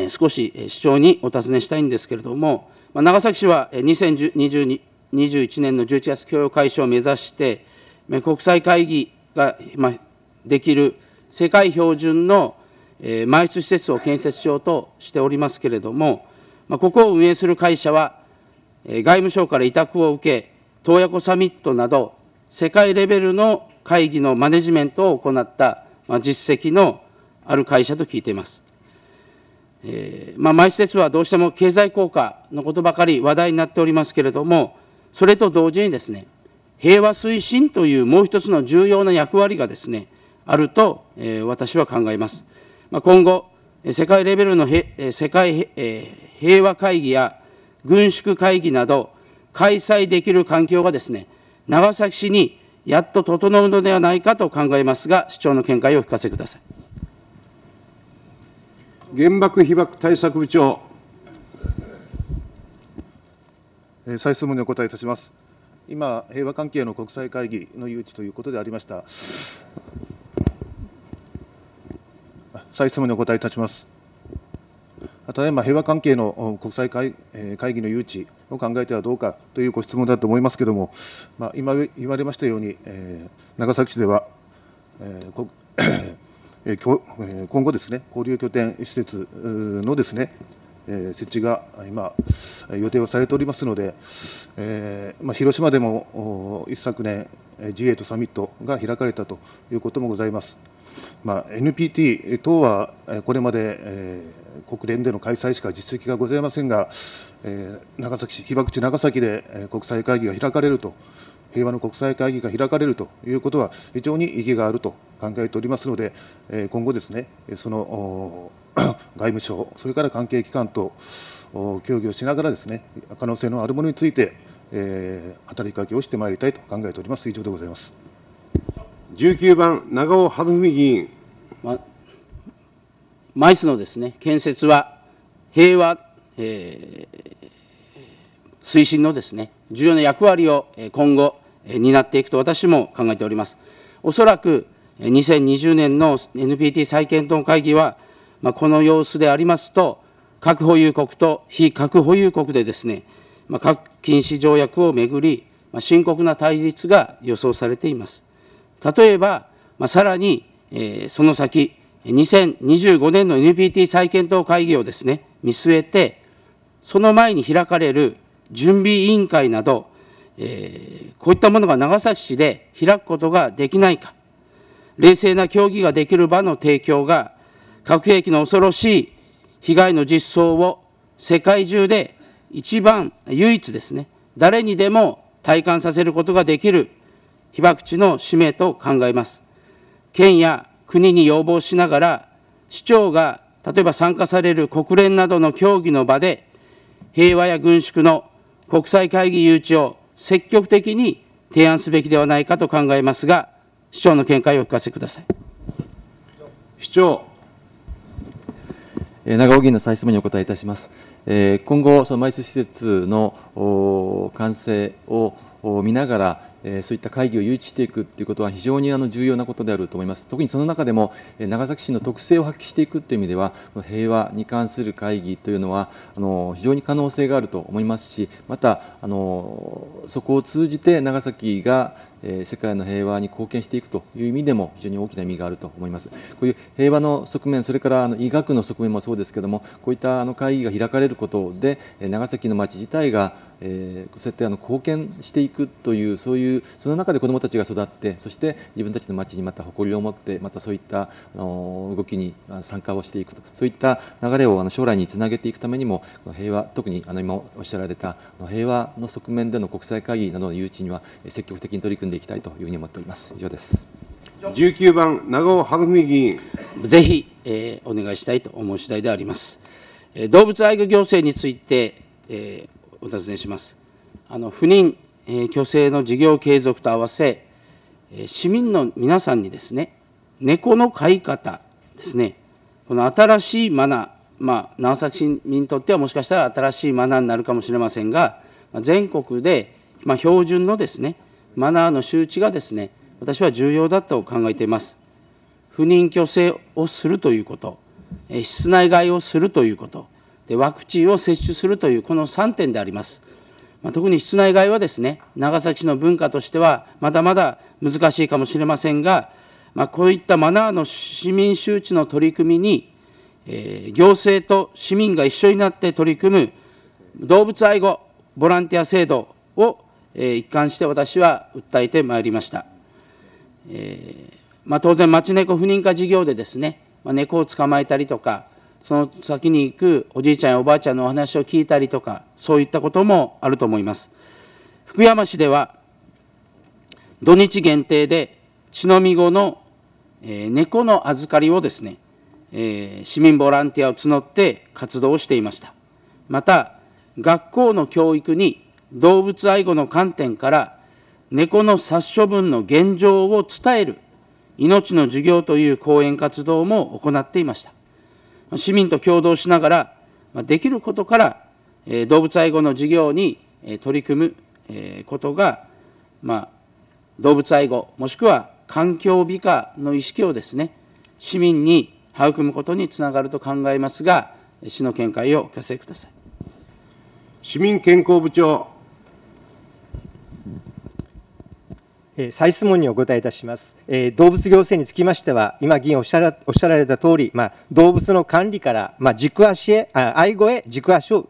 [SPEAKER 2] 少し市長にお尋ねしたいんですけれども、長崎市は2021年の11月供用開始を目指して、国際会議ができる世界標準の埋出施設を建設しようとしておりますけれども、ここを運営する会社は、外務省から委託を受け、洞爺湖サミットなど、世界レベルの会議のマネジメントを行った実績のある会社と聞いています。えー、まあ、マイ施設はどうしても経済効果のことばかり話題になっておりますけれども、それと同時にですね、平和推進というもう一つの重要な役割がですね、あると、えー、私は考えます。まあ、今後、世界レベルの世界、えー、平和会議や軍縮会議など、開催できる環境がですね、長崎市にやっと整うのではないかと考えますが、市長の見解をお聞かせください。
[SPEAKER 11] 原爆被爆対策部長。え再質問にお答えいたします。今、平和関係の国際会議の誘致ということでありました。再質問にお答えいたします。ただいま平和関係の国際会会議の誘致を考えてはどうかというご質問だと思いますけれども、まあ、今言われましたように、え長崎市では、えー今後ですね交流拠点施設のですね、設置が今予定をされておりますので、広島でも一昨年 G8 サミットが開かれたということもございます。まあ、NPT 等はこれまで、国連での開催しか実績がございませんが、長崎市被爆地長崎で国際会議が開かれると平和の国際会議が開かれるということは、非常に意義があると考えておりますので、今後ですね、その 外務省、それから関係機関と協議をしながらですね、可能性のあるものについて、え働きかけをしてまいりたいと考えております。以上でございます。19番長尾晴文議員。ま、
[SPEAKER 2] マイスのですね建設は平和、えー、推進のですね重要な役割を今後になっていくと私も考えております。おそらく2020年の NPT 再検討会議は、まあ、この様子でありますと、核保有国と非核保有国でですね、まあ、核禁止条約をめぐり、まあ、深刻な対立が予想されています。例えば、まあ、さらに、えー、その先、2025年の NPT 再検討会議をですね、見据えて、その前に開かれる準備委員会など、えー、こういったものが長崎市で開くことができないか、冷静な協議ができる場の提供が、核兵器の恐ろしい被害の実相を世界中で一番唯一ですね、誰にでも体感させることができる被爆地の使命と考えます。県や国に要望しながら、市長が例えば参加される国連などの協議の場で、平和や軍縮の国際会議誘致を積極的に提案すべきではないかと考えますが、市長の見解をお聞かせください。市長。
[SPEAKER 3] 長尾議員の再質問にお答えいたします。今後、その埋設施設の完成を見ながら、えー、そういった会議を誘致していくということは非常にあの重要なことであると思います。特にその中でも、えー、長崎市の特性を発揮していくという意味では、平和に関する会議というのはあの非常に可能性があると思いますし、またあのそこを通じて長崎がえ世界の平和に貢献していくという意味でも非常に大きな意味があると思います。こういう平和の側面、それからあの医学の側面もそうですけども、こういったあの会議が開かれることで、長崎の町自体が、えそうやってあの貢献していくという、そういう、その中で子どもたちが育って、そして自分たちの町にまた誇りを持って、またそういったあの動きに参加をしていくと、そういった流れをあの将来につなげていくためにも、平和、特にあの今おっしゃられた平和の側面での国際会議などの誘致には積極的に取り組んで
[SPEAKER 2] でいきたいというふうに思っております。以上です。
[SPEAKER 1] 19番、長尾晴美議員。ぜ
[SPEAKER 2] ひ、えー、お願いしたいと思う次第であります。えー、動物愛護行政について、えー、お尋ねします。あの不妊、えー、虚勢の事業継続と合わせ、えー、市民の皆さんにですね、猫の飼い方ですね、この新しいマナー、まあ、長崎市民にとってはもしかしたら新しいマナーになるかもしれませんが、全国で、まあ、標準のですね、マナーの周知がですね、私は重要だと考えています。不妊去勢をするということ、室内外をするということ、でワクチンを接種するという、この3点であります。まあ、特に室内外はですね、長崎市の文化としては、まだまだ難しいかもしれませんが、まあ、こういったマナーの市民周知の取り組みに、えー、行政と市民が一緒になって取り組む動物愛護ボランティア制度をえ一貫して私は訴えてまいりました。えー、まあ、当然、町猫不認可事業でですね、まあ、猫を捕まえたりとか、その先に行くおじいちゃんやおばあちゃんのお話を聞いたりとか、そういったこともあると思います。福山市では、土日限定で、血のみ後の、えー、猫の預かりをですね、えー、市民ボランティアを募って活動をしていました。また、学校の教育に動物愛護の観点から猫の殺処分の現状を伝える命の授業という講演活動も行っていました市民と共同しながらできることから動物愛護の事業に取り組むことが、まあ、動物愛護もしくは環境美化の意識をですね市民に育むことにつながると考えますが市の見解をお聞かせください
[SPEAKER 5] 市民健康部長え再質問にお答えいたします。えー、動物行政につきましては、今、議員おっしゃらおっしゃられた通り、まあ、動物の管理から、まあ、軸足へ、あ愛護へ軸足を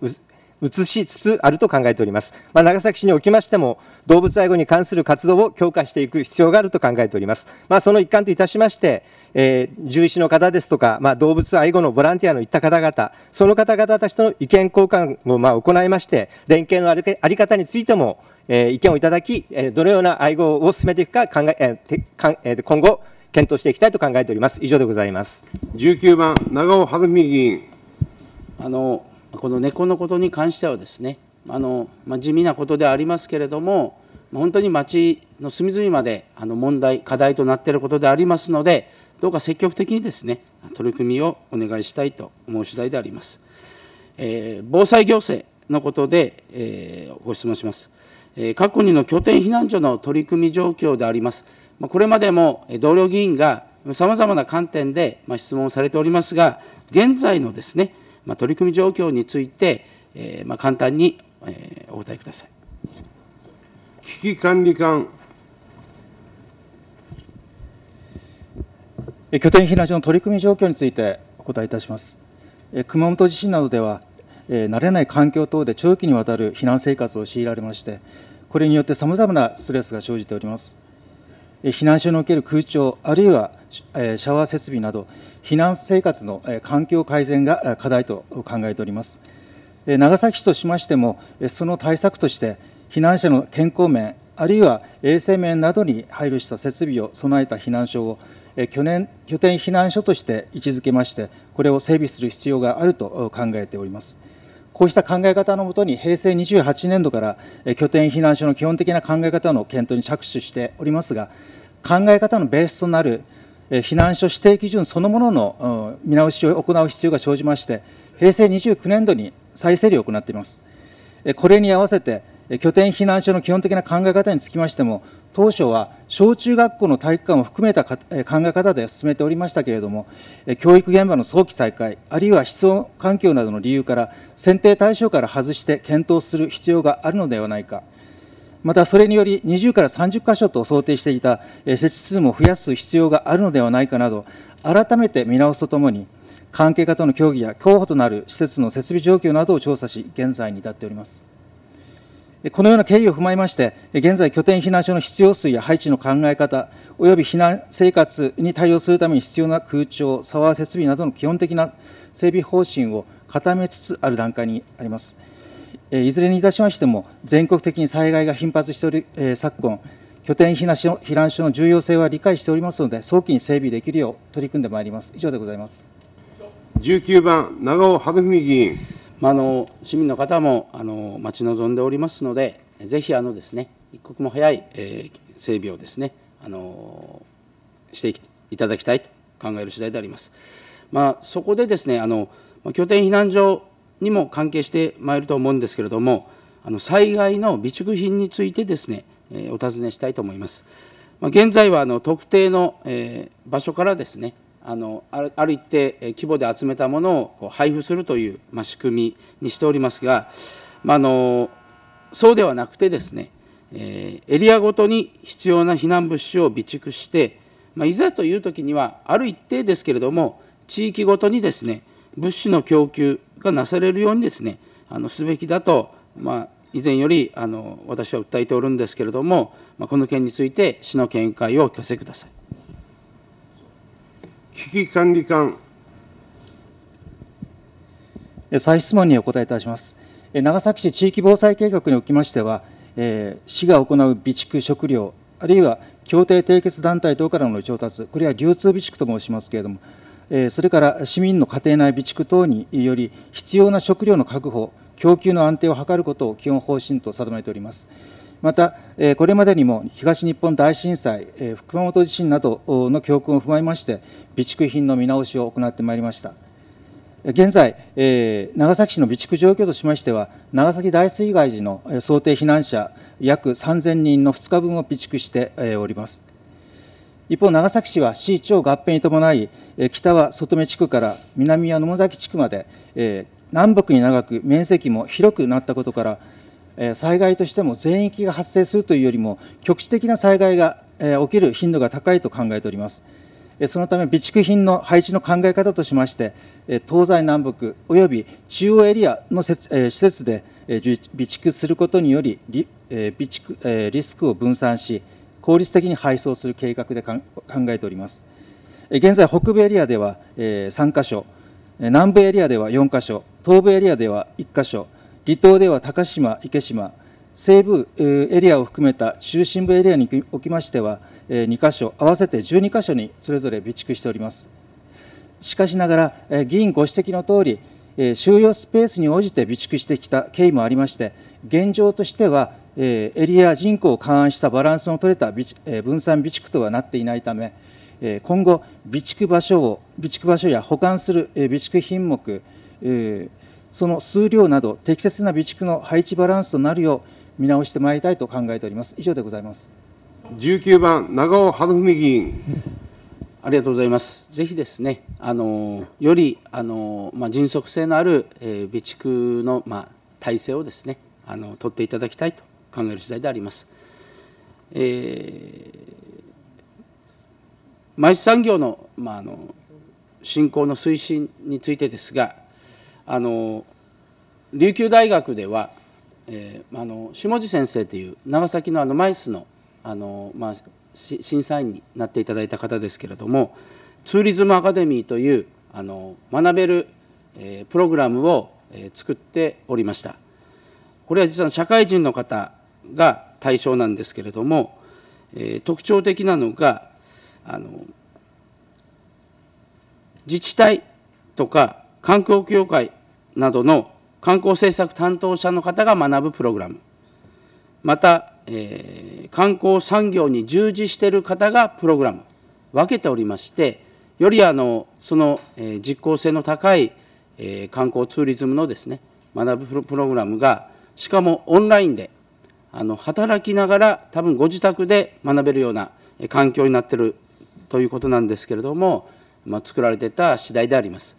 [SPEAKER 5] 移しつつあると考えております。まあ、長崎市におきましても、動物愛護に関する活動を強化していく必要があると考えております。まあ、その一環といたしまして、えー、獣医師の方ですとか、まあ、動物愛護のボランティアのいった方々、その方々たちとの意見交換をまあ行いまして、連携のあり方についても、え意見をいただき、えどのような愛護を進めていくか考え、えかえ今後、検討していきたいと考えております。以上でございます。19番、長尾晴美議員。あのこの猫のことに関しては
[SPEAKER 2] ですね、あのまあ、地味なことでありますけれども、本当に町の隅々まであの問題、課題となっていることでありますので、どうか積極的にですね、取り組みをお願いしたいと思う次第であります。えー、防災行政のことで、えー、ご質問します。各国の拠点避難所の取り組み状況であります。これまでも同僚議員がさまざまな観点で質問されておりますが、現在のですね、取り組み状況について、簡
[SPEAKER 1] 単にお答えください。危機管理官。
[SPEAKER 6] 拠点避難所の取り組み状況についてお答えいたします。熊本地震などではえ慣れない環境等で長期にわたる避難生活を強いられましてこれによってさまざまなストレスが生じております、え避難所における空調あるいは、えシャワー設備など避難生活の、え環境改善が課題と考えております、え長崎市としましても、えその対策として避難者の健康面あるいは衛生面などに配慮した設備を備えた避難所を去年拠点避難所として位置づけまして、これを整備する必要があると考えております。こうした考え方のもとに、平成28年度から拠点避難所の基本的な考え方の検討に着手しておりますが、考え方のベースとなる避難所指定基準そのものの見直しを行う必要が生じまして、平成29年度に再整理を行っています。これに合わせて、拠点避難所の基本的な考え方につきましても、当初は小中学校の体育館を含めた考え方で進めておりましたけれども、教育現場の早期再開、あるいは室温環境などの理由から、選定対象から外して検討する必要があるのではないか、またそれにより20から30箇所と想定していた設置数も増やす必要があるのではないかなど、改めて見直すとともに、関係方の協議や競歩となる施設の設備状況などを調査し、現在に至っております。このような経緯を踏まえまして、現在、拠点避難所の必要数や配置の考え方、および避難生活に対応するために必要な空調、サワー設備などの基本的な整備方針を固めつつある段階にあります。いずれにいたしましても、全国的に災害が頻発しており、昨今、拠点避難所避難所の重要性は理解しておりますので、早期に整備できるよう取り組んでまいります。以上でございます。19番長尾博文議員まあ、の市民の方もあ
[SPEAKER 2] の待ち望んでおりますので、ぜひあのです、ね、一刻も早い、えー、整備をです、ね、あのしていただきたいと考える次第であります。まあ、そこでです、ね、あの拠点避難所にも関係してまいると思うんですけれども、あの災害の備蓄品についてですね、えお尋ねしたいと思います。ま現在はあの特定の、え場所からですね、あのある一定規模で集めたものを配布するという、まあ、仕組みにしておりますが、まあのそうではなくてですね、えー、エリアごとに必要な避難物資を備蓄して、まあ、いざという時にはある一定ですけれども地域ごとにですね物資の供給がなされるようにですねあのすべきだと、まあ、以前よりあの私は訴えておるんですけれども、まあ、この件について
[SPEAKER 6] 市の見解をお聞かせください。危機管理官。再質問にお答えいたします。長崎市地域防災計画におきましては、市が行う備蓄食料、あるいは協定締結団体等からの調達、これは流通備蓄と申しますけれども、それから市民の家庭内備蓄等により、必要な食料の確保、供給の安定を図ることを基本方針と定めております。また、これまでにも東日本大震災、熊本地震などの教訓を踏まえまして、備蓄品の見直しを行ってまいりました。現在、長崎市の備蓄状況としましては、長崎大水害時の想定避難者約3000人の2日分を備蓄しております。一方、長崎市は市長合併に伴い、北は外目地区から南は野崎地区まで、南北に長く面積も広くなったことから、災害としても全域が発生するというよりも局地的な災害が起きる頻度が高いと考えておりますそのため備蓄品の配置の考え方としまして東西南北および中央エリアの施設で備蓄することにより備蓄リスクを分散し効率的に配送する計画で考えております現在北部エリアでは3カ所南部エリアでは4カ所東部エリアでは1カ所離島では高島、池島、西部エリアを含めた中心部エリアにおきましては、2箇所、合わせて12箇所にそれぞれ備蓄しております。しかしながら、議員ご指摘のとおり、収容スペースに応じて備蓄してきた経緯もありまして、現状としては、エリア人口を勘案したバランスの取れた分散備蓄とはなっていないため、今後、備蓄場所を、備蓄場所や保管する備蓄品目、その数量など適切な備蓄の配置バランスとなるよう見直してまいりたいと考えております以上でございます19番長尾晴文議員ありがとうございますぜひですねあの
[SPEAKER 2] よりあの、まあ、迅速性のある、えー、備蓄の、まあ、体制をですねあの取っていただきたいと考える次第であります。えー、毎日産業の,、まあ、あの振興の推進についてですが、あの琉球大学では、えー、あの下地先生という長崎のあのマイスのあの、まあ、審査員になっていただいた方ですけれどもツーリズムアカデミーというあの学べる、えー、プログラムを、えー、作っておりました。これは実は社会人の方が対象なんですけれども、えー、特徴的なのがあの自治体とか観光協会などの観光政策担当者の方が学ぶプログラムまた、えー、観光産業に従事している方がプログラム分けておりましてよりあのその、えー、実効性の高い、えー、観光ツーリズムのですね学ぶプログラムがしかもオンラインであの働きながら多分ご自宅で学べるような環境になっているということなんですけれども、まあ、作られてた次第であります。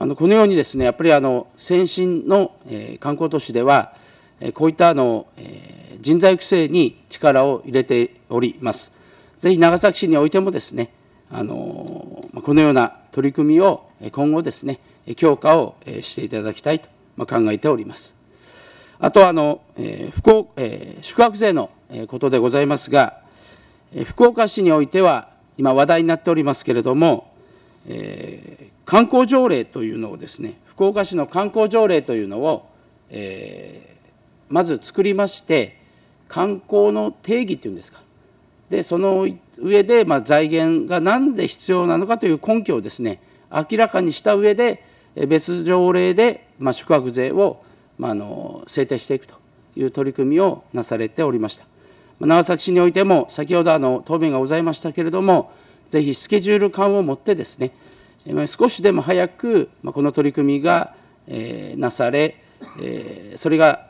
[SPEAKER 2] あのこのようにですね、やっぱりあの先進の、えー、観光都市では、えー、こういったあの、えー、人材育成に力を入れております。ぜひ長崎市においてもですね、あのこのような取り組みを今後ですね、強化をしていただきたいと考えております。あとあの、えー福岡えー、宿泊税のことでございますが、福岡市においては、今話題になっておりますけれども、えー、観光条例というのをですね、福岡市の観光条例というのを、えー、まず作りまして、観光の定義っていうんですか、でその上で、まあ、財源が何で必要なのかという根拠をですね、明らかにした上で、別条例で、まあ、宿泊税を、まあ、あの制定していくという取り組みをなされておりました。長崎市においても、先ほどあの答弁がございましたけれども、ぜひスケジュール感を持ってですね、少しでも早くこの取り組みがなされ、それが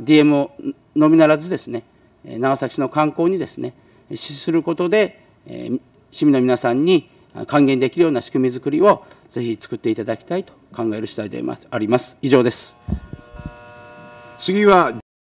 [SPEAKER 2] d m のみならずですね、長崎市の観光にですね、資することで、市民の皆さんに還元できるような仕組みづくりを
[SPEAKER 4] ぜひ作っていただきたいと考える次第であります。以上です。次は